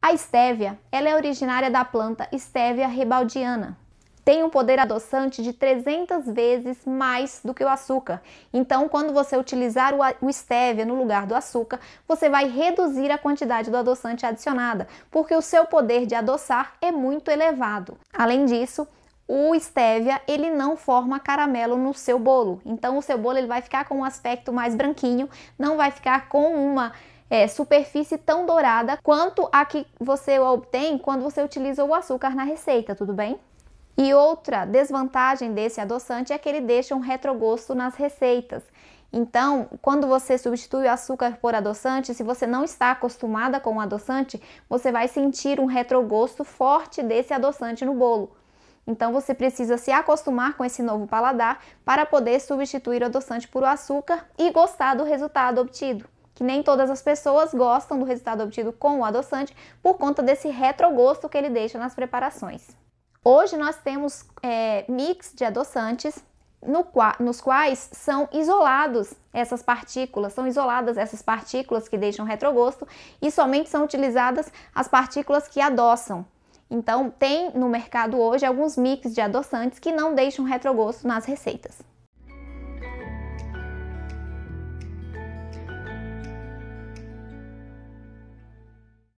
A estévia, ela é originária da planta Stevia ribaldiana. Tem um poder adoçante de 300 vezes mais do que o açúcar. Então, quando você utilizar o estévia no lugar do açúcar, você vai reduzir a quantidade do adoçante adicionada, porque o seu poder de adoçar é muito elevado. Além disso, o estévia ele não forma caramelo no seu bolo. Então, o seu bolo ele vai ficar com um aspecto mais branquinho, não vai ficar com uma é, superfície tão dourada quanto a que você obtém quando você utiliza o açúcar na receita, tudo bem? E outra desvantagem desse adoçante é que ele deixa um retrogosto nas receitas. Então, quando você substitui o açúcar por adoçante, se você não está acostumada com o adoçante, você vai sentir um retrogosto forte desse adoçante no bolo. Então, você precisa se acostumar com esse novo paladar para poder substituir o adoçante por o açúcar e gostar do resultado obtido que nem todas as pessoas gostam do resultado obtido com o adoçante por conta desse retrogosto que ele deixa nas preparações. Hoje nós temos é, mix de adoçantes no qua nos quais são isolados essas partículas, são isoladas essas partículas que deixam retrogosto e somente são utilizadas as partículas que adoçam. Então, tem no mercado hoje alguns mix de adoçantes que não deixam retrogosto nas receitas.